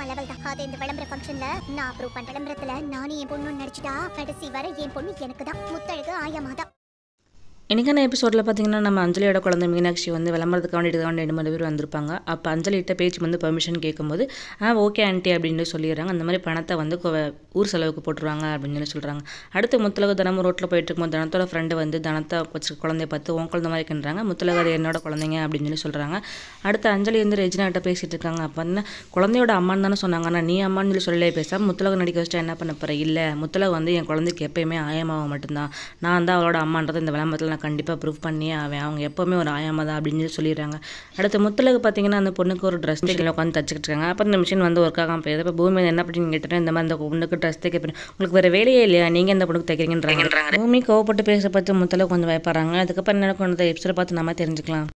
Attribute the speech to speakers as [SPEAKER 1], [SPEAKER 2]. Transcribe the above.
[SPEAKER 1] பயங்கரமா லெவல் தான் அது இந்த விளம்பர ஃபங்க்ஷன்ல நான் அப்ரூவ் பண்ற விளம்பரத்துல நானும் என் பொண்ணு நடிச்சிட்டா கடைசி வர என் பொண்ணு எனக்கு தான் முத்தழகு ஆயமாதான்
[SPEAKER 2] இன்றைக்கான எபிசோடில் பார்த்திங்கன்னா நம்ம அஞ்சலியோட குழந்தை மீனாட்சி வந்து விளம்பரத்துக்கு வேண்டிட்டு தான் ரெண்டு மூணு பேர் வந்திருப்பாங்க அப்போ அஞ்சலிட்ட பேச்சு வந்து பெர்மிஷன் கேட்கும்போது ஆ ஓகே ஆண்டி அப்படின்னு சொல்லிடுறாங்க அந்த மாதிரி பணத்தை வந்து ஊர் செலவுக்கு போட்டுருவாங்க அப்படின்னு சொல்லி சொல்கிறாங்க அடுத்து முத்தலக தினமும் ரோட்டில் போயிட்டு இருக்கும்போது தனத்தோட ஃப்ரெண்டு வந்து தனத்தை வச்சு குழந்தைய பார்த்து உன் குழந்தை மாதிரி கின்றாங்க முத்தலகு அது என்னோட குழந்தைங்க அப்படின்னு சொல்லி சொல்கிறாங்க அடுத்து அஞ்சலி வந்து ரெஜினாட்ட பேசிகிட்டு இருக்காங்க அப்போ என்ன குழந்தையோட அம்மான்னு தானே சொன்னாங்க ஆனால் நீ அம்மான்னு சொல்லி சொல்லலே பேசாமல் முத்தலக நடிக்க வச்சுட்டா என்ன பண்ண போகிற இல்லை முத்தலக வந்து என் குழந்தைக்கு எப்பயுமே ஆயமாக மட்டும்தான் நான் தான் அவளோட அம்மான்றது இந்த விளம்பரத்தில் நான் நான் கண்டிப்பாக ப்ரூவ் பண்ணியே ஆவேன் அவங்க எப்போவுமே ஒரு ஆயாம தான் அப்படின்னு சொல்லி சொல்லிடுறாங்க அடுத்து முத்தலுக்கு பார்த்தீங்கன்னா அந்த பொண்ணுக்கு ஒரு ட்ரெஸ் மிஷினில் உட்காந்து தச்சுக்கிட்டு இருக்காங்க அப்புறம் இந்த மிஷின் வந்து ஒர்க் ஆகாமல் போயிடுது அப்போ பூமி என்ன அப்படின்னு கேட்டேன் இந்த மாதிரி அந்த பொண்ணுக்கு ட்ரெஸ் தைக்க உங்களுக்கு வேறு வேலையே இல்லையா நீங்கள் இந்த பொண்ணுக்கு தைக்கிறீங்கன்றாங்க பூமி கோவப்பட்டு பேசுகிற பார்த்து முத்தலை கொஞ்சம் பயப்படுறாங்க அதுக்கப்புறம் என்ன கொண்டு எபிசோட பார்த்து நம்ம
[SPEAKER 3] தெரிஞ்சுக்கலாம்